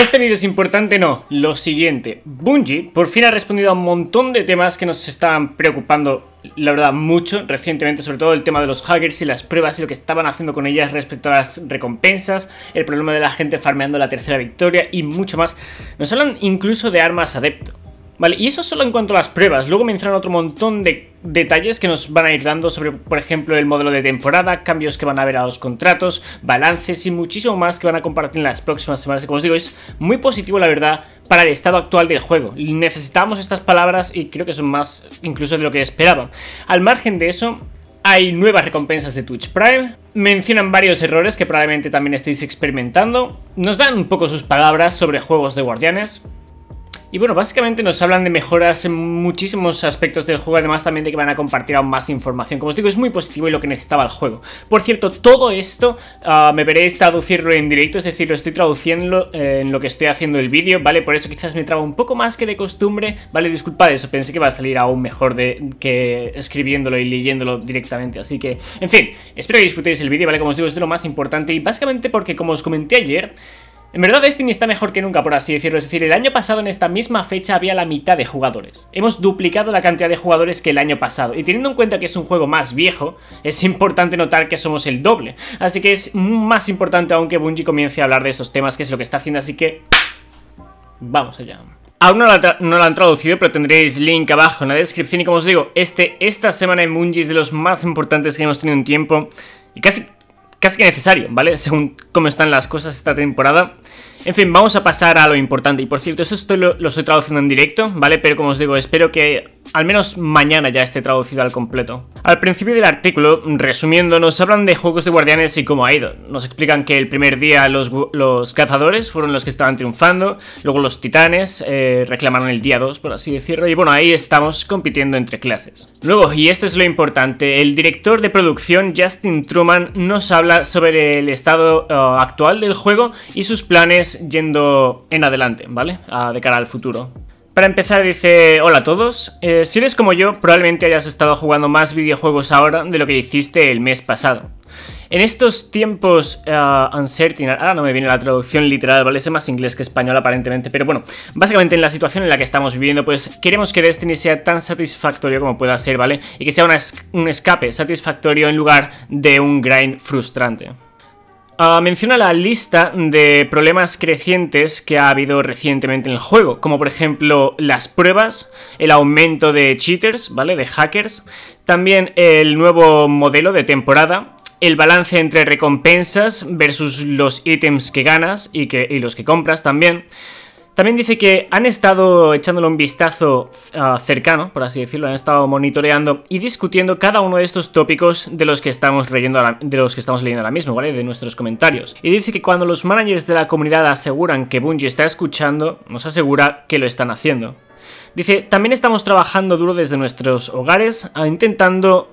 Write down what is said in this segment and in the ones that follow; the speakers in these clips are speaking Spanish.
Este vídeo es importante, no, lo siguiente. Bungie por fin ha respondido a un montón de temas que nos estaban preocupando, la verdad, mucho recientemente, sobre todo el tema de los hackers y las pruebas y lo que estaban haciendo con ellas respecto a las recompensas, el problema de la gente farmeando la tercera victoria y mucho más. Nos hablan incluso de armas adepto. Vale, y eso solo en cuanto a las pruebas. Luego mencionan otro montón de detalles que nos van a ir dando sobre, por ejemplo, el modelo de temporada, cambios que van a haber a los contratos, balances y muchísimo más que van a compartir en las próximas semanas. Como os digo, es muy positivo, la verdad, para el estado actual del juego. Necesitamos estas palabras y creo que son más incluso de lo que esperaba. Al margen de eso, hay nuevas recompensas de Twitch Prime, mencionan varios errores que probablemente también estéis experimentando, nos dan un poco sus palabras sobre juegos de guardianes, y bueno, básicamente nos hablan de mejoras en muchísimos aspectos del juego, además también de que van a compartir aún más información. Como os digo, es muy positivo y lo que necesitaba el juego. Por cierto, todo esto ah, me veréis traducirlo en directo, es decir, lo estoy traduciendo eh, en lo que estoy haciendo el vídeo, ¿vale? Por eso quizás me traba un poco más que de costumbre, ¿vale? Disculpad eso, pensé que va a salir aún mejor de que escribiéndolo y leyéndolo directamente, así que, en fin, espero que disfrutéis el vídeo, ¿vale? Como os digo, es de lo más importante y básicamente porque, como os comenté ayer, en verdad Destiny está mejor que nunca, por así decirlo. Es decir, el año pasado en esta misma fecha había la mitad de jugadores. Hemos duplicado la cantidad de jugadores que el año pasado. Y teniendo en cuenta que es un juego más viejo, es importante notar que somos el doble. Así que es más importante aunque Bungie comience a hablar de esos temas, que es lo que está haciendo. Así que... Vamos allá. Aún no lo han traducido, pero tendréis link abajo en la descripción. Y como os digo, este, esta semana en Bungie es de los más importantes que hemos tenido en tiempo. Y casi casi que necesario, ¿vale? Según cómo están las cosas esta temporada. En fin, vamos a pasar a lo importante. Y por cierto, eso lo estoy traduciendo en directo, ¿vale? Pero como os digo, espero que al menos mañana ya esté traducido al completo. Al principio del artículo, resumiendo, nos hablan de juegos de guardianes y cómo ha ido. Nos explican que el primer día los, cazadores fueron los que estaban triunfando, luego los titanes eh, reclamaron el día 2, por así decirlo, y bueno, ahí estamos compitiendo entre clases. Luego, y esto es lo importante, el director de producción Justin Truman nos habla sobre el estado eh, actual del juego y sus planes yendo en adelante, ¿vale? Ah, de cara al futuro. Para empezar dice, hola a todos, eh, si eres como yo, probablemente hayas estado jugando más videojuegos ahora de lo que hiciste el mes pasado. En estos tiempos eh, uncertain, ahora no me viene la traducción literal, ¿vale? Es más inglés que español aparentemente, pero bueno, básicamente en la situación en la que estamos viviendo, pues queremos que Destiny sea tan satisfactorio como pueda ser, ¿vale? Y que sea un escape satisfactorio en lugar de un grind frustrante. Ah, menciona la lista de problemas crecientes que ha habido recientemente en el juego, como por ejemplo las pruebas, el aumento de cheaters, ¿vale? De hackers, también el nuevo modelo de temporada, el balance entre recompensas versus los ítems que ganas y, que, y los que compras también. También dice que han estado echándole un vistazo ah, cercano, por así decirlo, han estado monitoreando y discutiendo cada uno de estos tópicos de los que estamos leyendo ahora, de los que estamos leyendo mismo, ¿vale? De nuestros comentarios. Y dice que cuando los managers de la comunidad aseguran que Bungie está escuchando, nos asegura que lo están haciendo. Dice, también estamos trabajando duro desde nuestros hogares, ah, intentando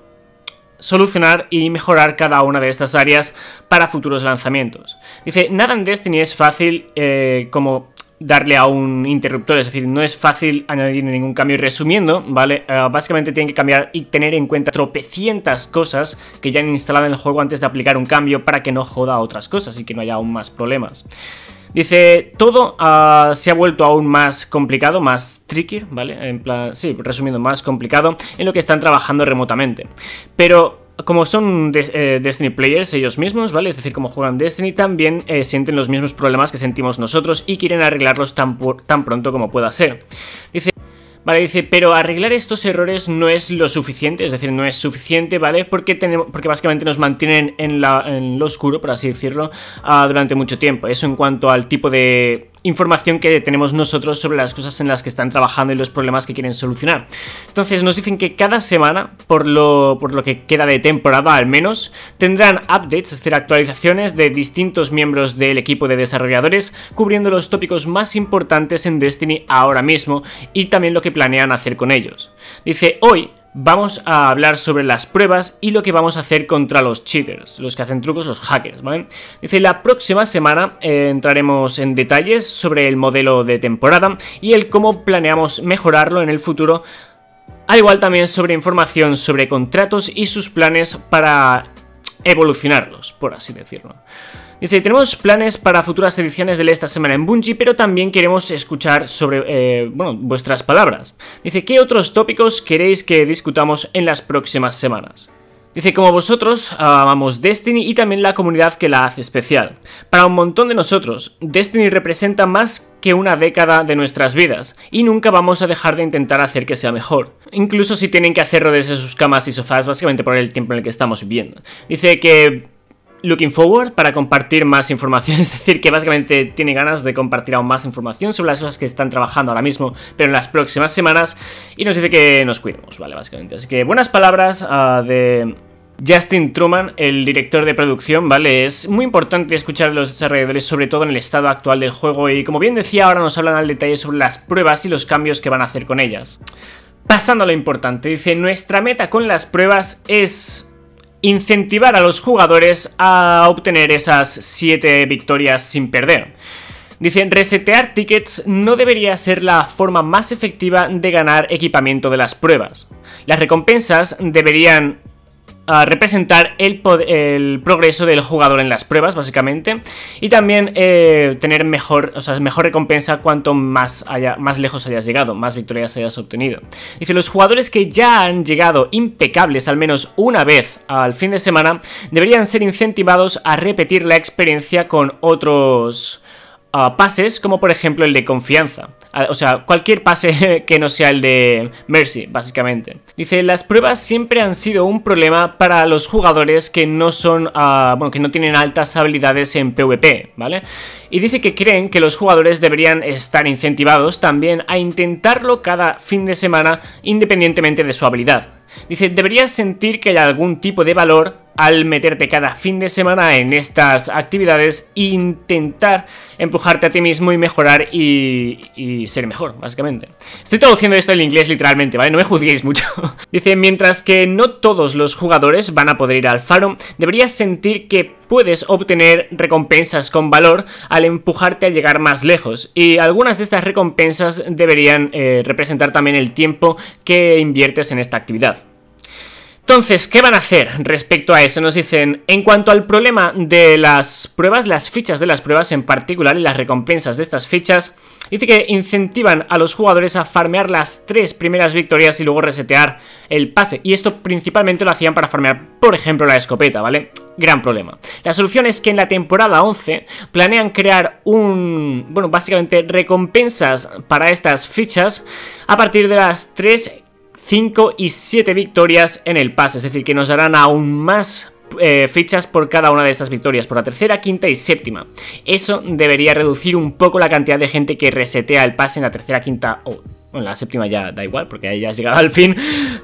solucionar y mejorar cada una de estas áreas para futuros lanzamientos. Dice, nada en Destiny es fácil eh, como darle a un interruptor, es decir, no es fácil añadir ningún cambio. Y resumiendo, ¿vale? Eh, básicamente tienen que cambiar y tener en cuenta tropecientas cosas que ya han instalado en el juego antes de aplicar un cambio para que no joda a otras cosas y que no haya aún más problemas. Dice, todo ah, se ha vuelto aún más complicado, más tricky, ¿vale? En plan, sí, resumiendo, más complicado en lo que están trabajando remotamente. Pero como son eh, Destiny players ellos mismos, ¿vale? Es decir, como juegan Destiny, también eh, sienten los mismos problemas que sentimos nosotros y quieren arreglarlos tan, pronto como pueda ser. Dice... Vale, dice, pero arreglar estos errores no es lo suficiente, es decir, no es suficiente, ¿vale? Porque, tenemos, porque básicamente nos mantienen en, lo oscuro, por así decirlo, ah, durante mucho tiempo. Eso en cuanto al tipo de información que tenemos nosotros sobre las cosas en las que están trabajando y los problemas que quieren solucionar. Entonces nos dicen que cada semana, por lo, por lo que queda de temporada al menos, tendrán updates, es decir, actualizaciones de distintos miembros del equipo de desarrolladores, cubriendo los tópicos más importantes en Destiny ahora mismo y también lo que planean hacer con ellos. Dice, hoy vamos a hablar sobre las pruebas y lo que vamos a hacer contra los cheaters, los que hacen trucos, los hackers, ¿vale? Dice, la próxima semana eh, entraremos en detalles sobre el modelo de temporada y el cómo planeamos mejorarlo en el futuro, al igual también sobre información sobre contratos y sus planes para evolucionarlos, por así decirlo. Dice, tenemos planes para futuras ediciones de esta semana en Bungie, pero también queremos escuchar sobre, eh, bueno, vuestras palabras. Dice, ¿qué otros tópicos queréis que discutamos en las próximas semanas? Dice, como vosotros, amamos Destiny y también la comunidad que la hace especial. Para un montón de nosotros, Destiny representa más que una década de nuestras vidas, y nunca vamos a dejar de intentar hacer que sea mejor. Incluso si tienen que hacerlo desde sus camas y sofás, básicamente por el tiempo en el que estamos viviendo. Dice que looking forward para compartir más información, es decir, que básicamente tiene ganas de compartir aún más información sobre las cosas que están trabajando ahora mismo, pero en las próximas semanas, y nos dice que nos cuidemos, ¿vale? Básicamente. Así que buenas palabras ah, de... Justin Truman, el director de producción, ¿vale? Es muy importante escuchar a los desarrolladores, sobre todo en el estado actual del juego, y como bien decía, ahora nos hablan al detalle sobre las pruebas y los cambios que van a hacer con ellas. Pasando a lo importante, dice, nuestra meta con las pruebas es incentivar a los jugadores a obtener esas 7 victorias sin perder. Dicen, resetear tickets no debería ser la forma más efectiva de ganar equipamiento de las pruebas. Las recompensas deberían representar el, progreso del jugador en las pruebas, básicamente. Y también eh, tener mejor, o sea, mejor recompensa cuanto más, haya, más lejos hayas llegado, más victorias hayas obtenido. Dice, los jugadores que ya han llegado impecables al menos una vez al fin de semana deberían ser incentivados a repetir la experiencia con otros ah, pases, como por ejemplo el de confianza. Ah, o sea, cualquier pase que no sea el de Mercy, básicamente. Dice, las pruebas siempre han sido un problema para los jugadores que no son, ah, bueno, que no tienen altas habilidades en PvP, ¿vale? Y dice que creen que los jugadores deberían estar incentivados también a intentarlo cada fin de semana independientemente de su habilidad. Dice, deberías sentir que hay algún tipo de valor al meterte cada fin de semana en estas actividades e intentar empujarte a ti mismo y mejorar y, ser mejor, básicamente. Estoy traduciendo esto en inglés literalmente, ¿vale? No me juzguéis mucho. Dice, mientras que no todos los jugadores van a poder ir al faro, deberías sentir que puedes obtener recompensas con valor al empujarte a llegar más lejos. Y algunas de estas recompensas deberían eh, representar también el tiempo que inviertes en esta actividad. Entonces, ¿qué van a hacer respecto a eso? Nos dicen, en cuanto al problema de las pruebas, las fichas de las pruebas en particular las recompensas de estas fichas, dice que incentivan a los jugadores a farmear las tres primeras victorias y luego resetear el pase. Y esto principalmente lo hacían para farmear, por ejemplo, la escopeta, ¿vale? Gran problema. La solución es que en la temporada 11 planean crear un, bueno, básicamente recompensas para estas fichas a partir de las tres... 5 y 7 victorias en el pase, es decir, que nos harán aún más eh, fichas por cada una de estas victorias, por la tercera, quinta y séptima. Eso debería reducir un poco la cantidad de gente que resetea el pase en la tercera, quinta o... en la séptima ya da igual porque ya has llegado al fin.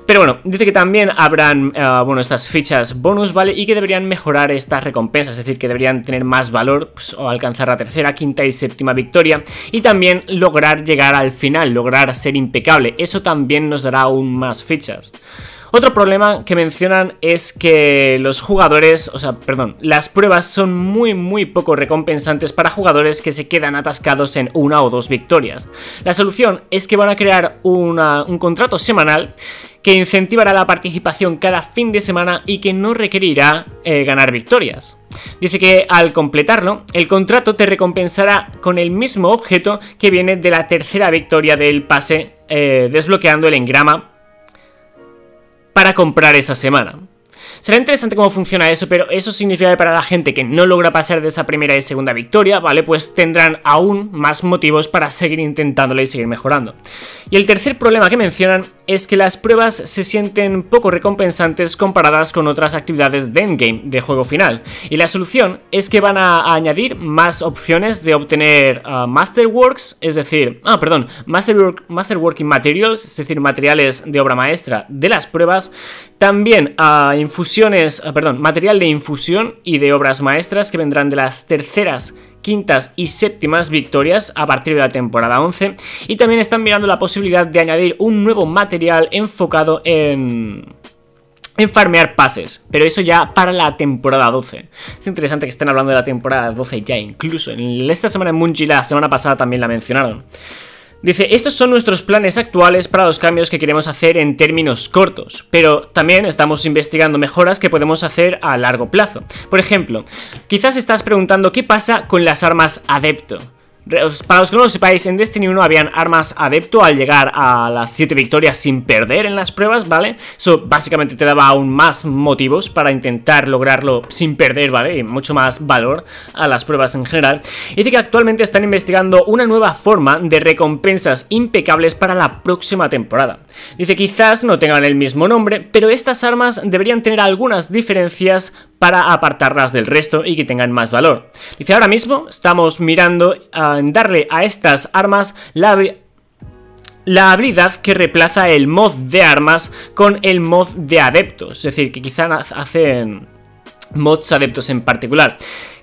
Pero bueno, dice que también habrán, eh, bueno, estas fichas bonus, ¿vale? Y que deberían mejorar estas recompensas, es decir, que deberían tener más valor pues, o alcanzar la tercera, quinta y séptima victoria. Y también lograr llegar al final, lograr ser impecable. Eso también nos dará aún más fichas. Otro problema que mencionan es que los jugadores, o sea, perdón, las pruebas son muy muy poco recompensantes para jugadores que se quedan atascados en una o dos victorias. La solución es que van a crear un contrato semanal que incentivará la participación cada fin de semana y que no requerirá eh, ganar victorias. Dice que al completarlo, el contrato te recompensará con el mismo objeto que viene de la tercera victoria del pase, eh, desbloqueando el engrama para comprar esa semana. Será interesante cómo funciona eso, pero eso significa que para la gente que no logra pasar de esa primera y segunda victoria, ¿vale? Pues tendrán aún más motivos para seguir intentándola y seguir mejorando. Y el tercer problema que mencionan es que las pruebas se sienten poco recompensantes comparadas con otras actividades de endgame, de juego final, y la solución es que van a añadir más opciones de obtener ah, Masterworks, es decir, ah, perdón, Masterwork, Masterworking Materials, es decir, materiales de obra maestra de las pruebas, también a ah, infusiones, ah, perdón, material de infusión y de obras maestras que vendrán de las terceras quintas y séptimas victorias a partir de la temporada 11 y también están mirando la posibilidad de añadir un nuevo material enfocado en en farmear pases, pero eso ya para la temporada 12. Es interesante que estén hablando de la temporada 12 ya incluso. En esta semana en y la semana pasada también la mencionaron. Dice, estos son nuestros planes actuales para los cambios que queremos hacer en términos cortos, pero también estamos investigando mejoras que podemos hacer a largo plazo. Por ejemplo, quizás estás preguntando qué pasa con las armas adepto. Para los que no lo sepáis, en Destiny 1 habían armas adepto al llegar a las 7 victorias sin perder en las pruebas, ¿vale? Eso básicamente te daba aún más motivos para intentar lograrlo sin perder, ¿vale? Y mucho más valor a las pruebas en general. dice que actualmente están investigando una nueva forma de recompensas impecables para la próxima temporada. Dice quizás no tengan el mismo nombre, pero estas armas deberían tener algunas diferencias para apartarlas del resto y que tengan más valor. Dice, ahora mismo estamos mirando ah, en darle a estas armas la habilidad que reemplaza el mod de armas con el mod de adeptos, es decir, que quizás hacen mods adeptos en particular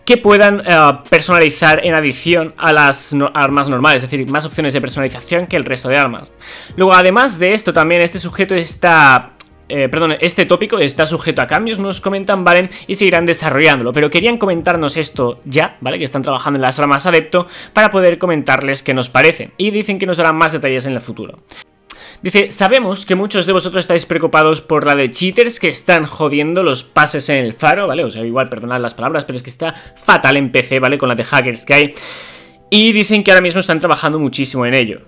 que puedan ah, personalizar en adición a las armas normales, es decir, más opciones de personalización que el resto de armas. Luego, además de esto, también este sujeto está eh, perdón, este tópico está sujeto a cambios, nos comentan, Valen Y seguirán desarrollándolo. Pero querían comentarnos esto ya, ¿vale? Que están trabajando en las ramas adepto para poder comentarles qué nos parece. Y dicen que nos darán más detalles en el futuro. Dice, sabemos que muchos de vosotros estáis preocupados por la de cheaters que están jodiendo los pases en el faro, ¿vale? O sea, igual, perdonad las palabras, pero es que está fatal en PC, ¿vale? Con la de hackers que hay. Y dicen que ahora mismo están trabajando muchísimo en ello.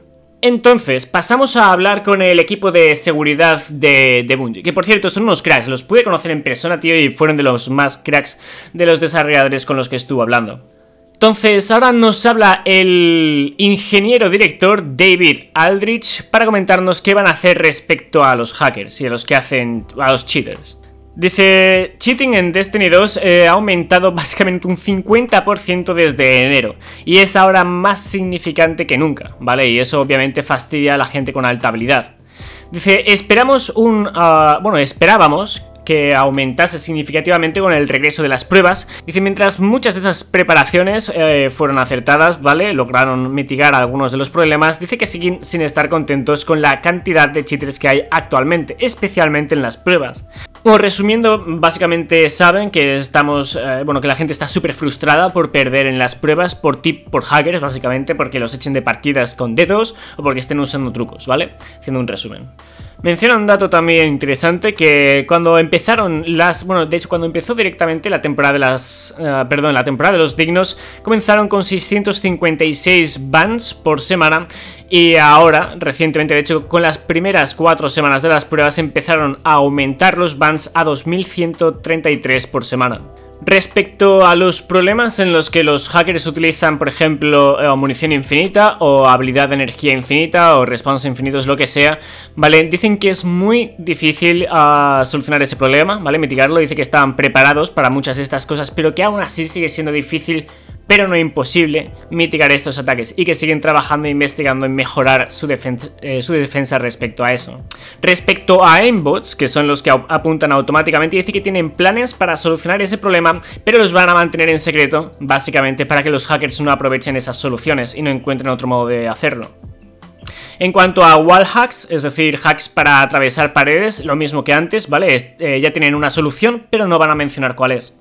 Entonces, pasamos a hablar con el equipo de seguridad de, de Bungie, que por cierto son unos cracks, los pude conocer en persona, tío, y fueron de los más cracks de los desarrolladores con los que estuve hablando. Entonces, ahora nos habla el ingeniero director David Aldrich para comentarnos qué van a hacer respecto a los hackers y a los que hacen, a los cheaters. Dice, cheating en Destiny 2 eh, ha aumentado básicamente un 50% desde enero y es ahora más significante que nunca, ¿vale? Y eso obviamente fastidia a la gente con alta habilidad. Dice, esperamos un... Ah, bueno, esperábamos que aumentase significativamente con el regreso de las pruebas. Dice, mientras muchas de esas preparaciones eh, fueron acertadas, ¿vale? Lograron mitigar algunos de los problemas, dice que siguen sin estar contentos con la cantidad de cheaters que hay actualmente, especialmente en las pruebas. O resumiendo, básicamente saben que estamos, eh, bueno, que la gente está súper frustrada por perder en las pruebas por tip, por hackers, básicamente, porque los echen de partidas con dedos o porque estén usando trucos, ¿vale? Haciendo un resumen. Menciona un dato también interesante que cuando empezaron las, bueno, de hecho cuando empezó directamente la temporada de las, eh, perdón, la temporada de los dignos, comenzaron con 656 bans por semana y ahora, recientemente, de hecho, con las primeras cuatro semanas de las pruebas empezaron a aumentar los bans a 2133 por semana. Respecto a los problemas en los que los hackers utilizan, por ejemplo, eh, munición infinita o habilidad de energía infinita o response infinitos, lo que sea, ¿vale? Dicen que es muy difícil ah, solucionar ese problema, ¿vale? Mitigarlo, dice que están preparados para muchas de estas cosas, pero que aún así sigue siendo difícil pero no es imposible mitigar estos ataques y que siguen trabajando e investigando en mejorar su, eh, defensa respecto a eso. Respecto a aimbots, que son los que apuntan automáticamente, dice que tienen planes para solucionar ese problema, pero los van a mantener en secreto, básicamente para que los hackers no aprovechen esas soluciones y no encuentren otro modo de hacerlo. En cuanto a wall hacks, es decir, hacks para atravesar paredes, lo mismo que antes, ¿vale? Eh, ya tienen una solución, pero no van a mencionar cuál es.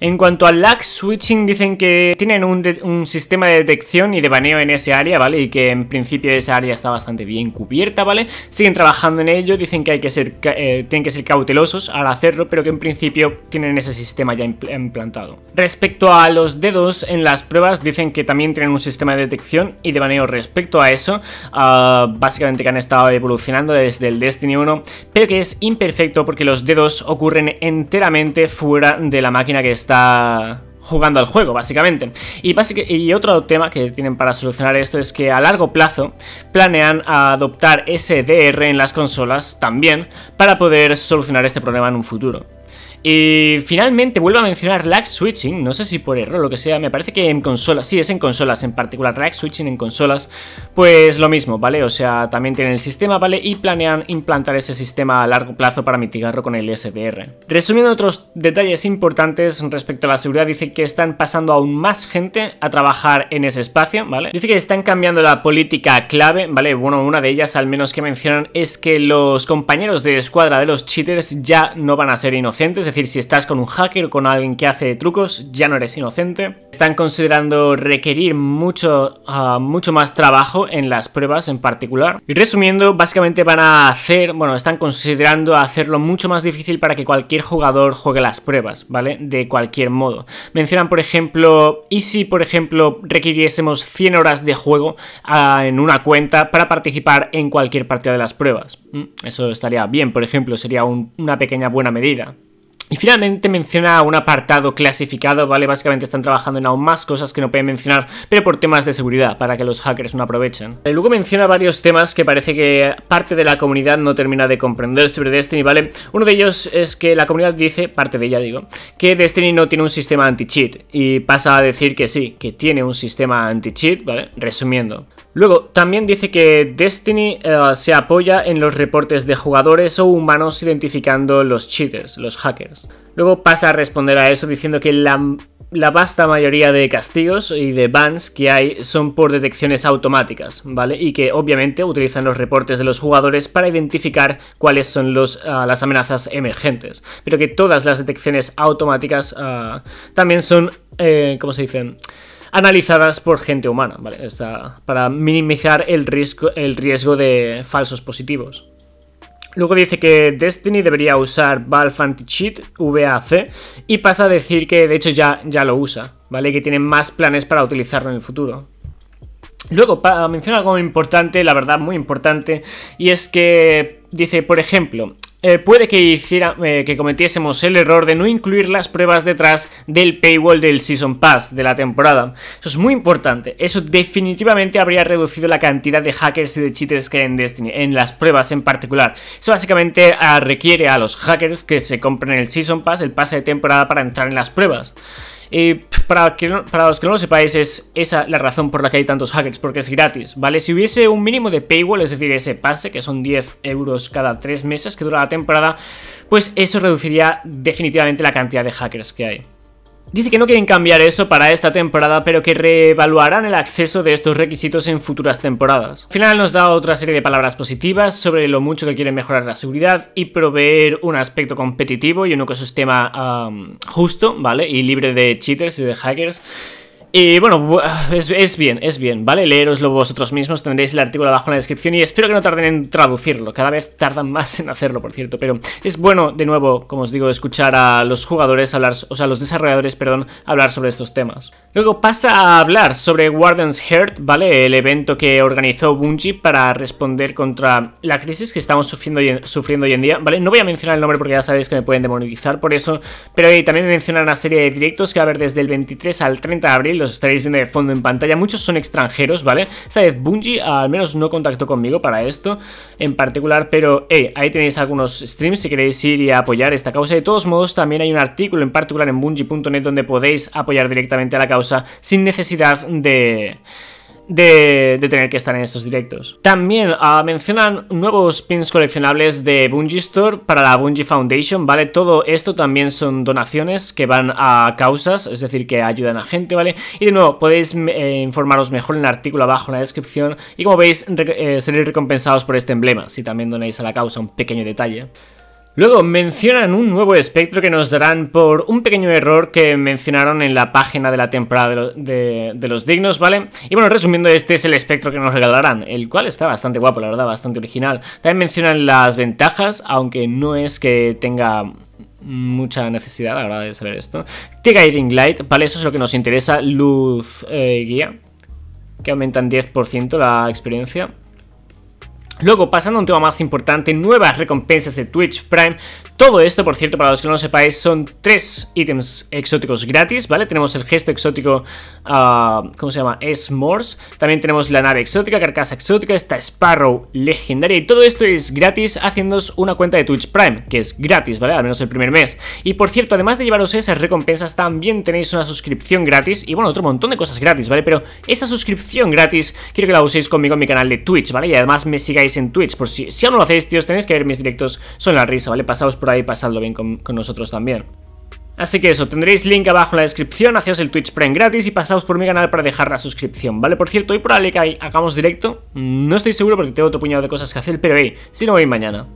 En cuanto al lag switching, dicen que tienen un, sistema de detección y de baneo en ese área, ¿vale? Y que en principio esa área está bastante bien cubierta, ¿vale? Siguen trabajando en ello, dicen que hay que ser, eh, tienen que ser cautelosos al hacerlo, pero que en principio tienen ese sistema ya implantado. Respecto a los dedos, en las pruebas dicen que también tienen un sistema de detección y de baneo respecto a eso, ah, básicamente que han estado evolucionando desde el Destiny 1, pero que es imperfecto porque los dedos ocurren enteramente fuera de la máquina que está está jugando al juego, básicamente. Y, y, otro tema que tienen para solucionar esto es que a largo plazo planean adoptar SDR en las consolas también para poder solucionar este problema en un futuro. Y finalmente vuelvo a mencionar lag switching, no sé si por error o lo que sea, me parece que en consolas, sí, es en consolas en particular, lag switching en consolas, pues lo mismo, ¿vale? O sea, también tienen el sistema, ¿vale? Y planean implantar ese sistema a largo plazo para mitigarlo con el SDR. Resumiendo otros detalles importantes respecto a la seguridad, dice que están pasando aún más gente a trabajar en ese espacio, ¿vale? Dice que están cambiando la política clave, ¿vale? Bueno, una de ellas al menos que mencionan es que los compañeros de escuadra de los cheaters ya no van a ser inocentes, es decir, si estás con un hacker o con alguien que hace trucos, ya no eres inocente. Están considerando requerir mucho, ah, mucho más trabajo en las pruebas en particular. Y resumiendo, básicamente van a hacer, bueno, están considerando hacerlo mucho más difícil para que cualquier jugador juegue las pruebas, ¿vale? De cualquier modo. Mencionan, por ejemplo, y si, por ejemplo, requiriésemos 100 horas de juego ah, en una cuenta para participar en cualquier partida de las pruebas. Mm, eso estaría bien, por ejemplo, sería una pequeña buena medida. Y finalmente menciona un apartado clasificado, ¿vale? Básicamente están trabajando en aún más cosas que no pueden mencionar, pero por temas de seguridad, para que los hackers no aprovechen. Eh, luego menciona varios temas que parece que parte de la comunidad no termina de comprender sobre Destiny, ¿vale? Uno de ellos es que la comunidad dice, parte de ella digo, que Destiny no tiene un sistema anti-cheat, y pasa a decir que sí, que tiene un sistema anti-cheat, ¿vale? Resumiendo. Luego, también dice que Destiny eh, se apoya en los reportes de jugadores o humanos identificando los cheaters, los hackers. Luego pasa a responder a eso diciendo que la, vasta mayoría de castigos y de bans que hay son por detecciones automáticas, ¿vale? Y que obviamente utilizan los reportes de los jugadores para identificar cuáles son eh, las amenazas emergentes. Pero que todas las detecciones automáticas eh, también son, eh, ¿cómo se dicen? analizadas por gente humana, ¿vale? para minimizar el riesgo, el riesgo de falsos positivos. Luego dice que Destiny debería usar Valve Anti-Cheat VAC y pasa a decir que de hecho ya, ya lo usa, ¿vale? Que tiene más planes para utilizarlo en el futuro. Luego menciona algo importante, la verdad muy importante, y es que dice, por ejemplo, eh, puede que, hiciera, eh, que cometiésemos el error de no incluir las pruebas detrás del paywall del Season Pass de la temporada. Eso es muy importante. Eso definitivamente habría reducido la cantidad de hackers y de cheaters que hay en Destiny, en las pruebas en particular. Eso básicamente ah, requiere a los hackers que se compren el Season Pass, el pase de temporada para entrar en las pruebas. Eh, para, para los que no lo sepáis, es esa la razón por la que hay tantos hackers, porque es gratis, ¿vale? Si hubiese un mínimo de paywall, es decir, ese pase, que son 10 euros cada 3 meses que dura la temporada, pues eso reduciría definitivamente la cantidad de hackers que hay. Dice que no quieren cambiar eso para esta temporada, pero que reevaluarán el acceso de estos requisitos en futuras temporadas. Al final nos da otra serie de palabras positivas sobre lo mucho que quieren mejorar la seguridad y proveer un aspecto competitivo y un ecosistema justo, ¿vale? Y libre de cheaters y de hackers y bueno, ah, es, bien, es bien, ¿vale? Leeroslo vosotros mismos, tendréis el artículo abajo en la descripción y espero que no tarden en traducirlo. Cada vez tardan más en hacerlo, por cierto, pero es bueno, de nuevo, como os digo, escuchar a los jugadores hablar, o sea, a los desarrolladores, perdón, hablar sobre estos temas. Luego pasa a hablar sobre Warden's Heart, ¿vale? El evento que organizó Bungie para responder contra la crisis que estamos sufriendo hoy en, sufriendo hoy en día, ¿vale? No voy a mencionar el nombre porque ya sabéis que me pueden demonizar por eso, pero eh, también mencionar una serie de directos que va a haber desde el 23 al 30 de abril los estaréis viendo de fondo en pantalla, muchos son extranjeros, ¿vale? Esta vez Bungie al menos no contactó conmigo para esto en particular, pero ahí tenéis algunos streams si queréis ir y apoyar esta causa. De todos modos, también hay un artículo en particular en bungie.net donde podéis apoyar directamente a la causa sin necesidad de de, tener que estar en estos directos. También ah, mencionan nuevos pins coleccionables de Bungie Store para la Bungie Foundation, ¿vale? Todo esto también son donaciones que van a causas, es decir, que ayudan a gente, ¿vale? Y de nuevo, podéis eh, informaros mejor en el artículo abajo en la descripción y como veis, eh, seréis recompensados por este emblema, si también donáis a la causa un pequeño detalle. Luego mencionan un nuevo espectro que nos darán por un pequeño error que mencionaron en la página de la temporada de, los dignos, ¿vale? Y bueno, resumiendo, este es el espectro que nos regalarán, el cual está bastante guapo, la verdad, bastante original. También mencionan las ventajas, aunque no es que tenga mucha necesidad, la verdad, de saber esto. T-Guiding Light, ¿vale? Eso es lo que nos interesa, luz eh, guía, que aumentan 10% la experiencia. Luego, pasando a un tema más importante, nuevas recompensas de Twitch Prime todo esto, por cierto, para los que no lo sepáis, son tres ítems exóticos gratis, ¿vale? Tenemos el gesto exótico, ah, ¿cómo se llama? Es Morse. También tenemos la nave exótica, carcasa exótica, esta Sparrow legendaria. Y todo esto es gratis haciéndoos una cuenta de Twitch Prime, que es gratis, ¿vale? Al menos el primer mes. Y por cierto, además de llevaros esas recompensas, también tenéis una suscripción gratis y bueno, otro montón de cosas gratis, ¿vale? Pero esa suscripción gratis quiero que la uséis conmigo en mi canal de Twitch, ¿vale? Y además me sigáis en Twitch. Por si, si aún no lo hacéis, tíos, tenéis que ver mis directos, son la risa, ¿vale? Pasaos por ahí pasadlo bien con, nosotros también. Así que eso, tendréis link abajo en la descripción, hacíos el Twitch Prime gratis y pasaos por mi canal para dejar la suscripción, ¿vale? Por cierto, hoy probable que hagamos directo, no estoy seguro porque tengo otro puñado de cosas que hacer, pero hey, si no voy mañana.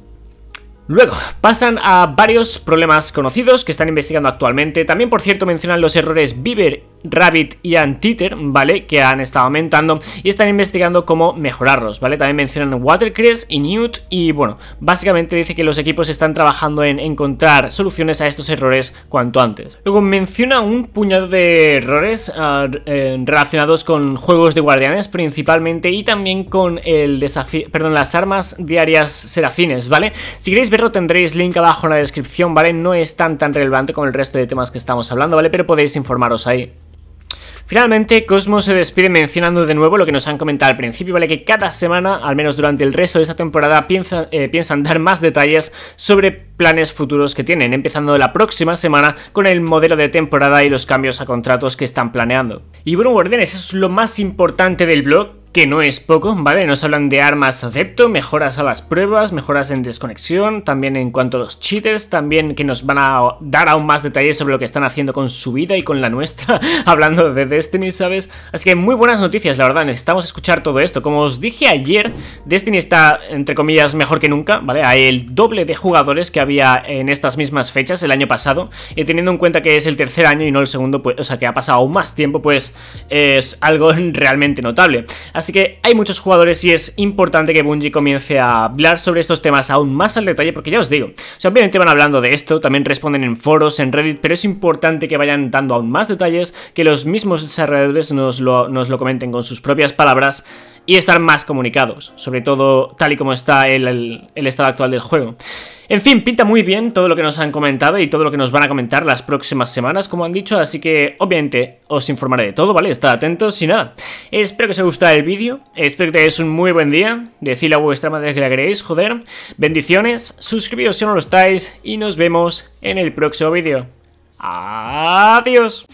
Luego, pasan a varios problemas conocidos que están investigando actualmente. También, por cierto, mencionan los errores Beaver, Rabbit y Antiter, ¿vale? Que han estado aumentando y están investigando cómo mejorarlos, ¿vale? También mencionan Watercress y Newt y, bueno, básicamente dice que los equipos están trabajando en encontrar soluciones a estos errores cuanto antes. Luego menciona un puñado de errores ah, eh, relacionados con juegos de guardianes principalmente y también con el desafío, perdón, las armas diarias serafines, ¿vale? Si queréis tendréis link abajo en la descripción, ¿vale? No es tan tan relevante como el resto de temas que estamos hablando, ¿vale? Pero podéis informaros ahí. Finalmente, Cosmos se despide mencionando de nuevo lo que nos han comentado al principio, ¿vale? Que cada semana, al menos durante el resto de esta temporada, eh, piensan, dar más detalles sobre planes futuros que tienen, empezando la próxima semana con el modelo de temporada y los cambios a contratos que están planeando. Y bueno, guardianes, eso es lo más importante del blog, que no es poco, ¿vale? Nos hablan de armas adepto, mejoras a las pruebas, mejoras en desconexión, también en cuanto a los cheaters, también que nos van a dar aún más detalles sobre lo que están haciendo con su vida y con la nuestra, hablando de Destiny, ¿sabes? Así que muy buenas noticias, la verdad, necesitamos escuchar todo esto. Como os dije ayer, Destiny está, entre comillas, mejor que nunca, ¿vale? Hay el doble de jugadores que había en estas mismas fechas el año pasado, y eh, teniendo en cuenta que es el tercer año y no el segundo, pues, o sea, que ha pasado aún más tiempo, pues es algo realmente notable. Así que hay muchos jugadores y es importante que Bungie comience a hablar sobre estos temas aún más al detalle porque ya os digo, obviamente van hablando de esto, también responden en foros, en Reddit, pero es importante que vayan dando aún más detalles, que los mismos desarrolladores nos lo, comenten con sus propias palabras y estar más comunicados, sobre todo tal y como está el estado actual del juego. En fin, pinta muy bien todo lo que nos han comentado y todo lo que nos van a comentar las próximas semanas, como han dicho, así que obviamente os informaré de todo, ¿vale? Estad atentos y nada. Espero que os haya gustado el vídeo, espero que tengáis un muy buen día, decidle a vuestra madre que la queréis, joder. Bendiciones, suscribíos si no lo estáis y nos vemos en el próximo vídeo. Adiós.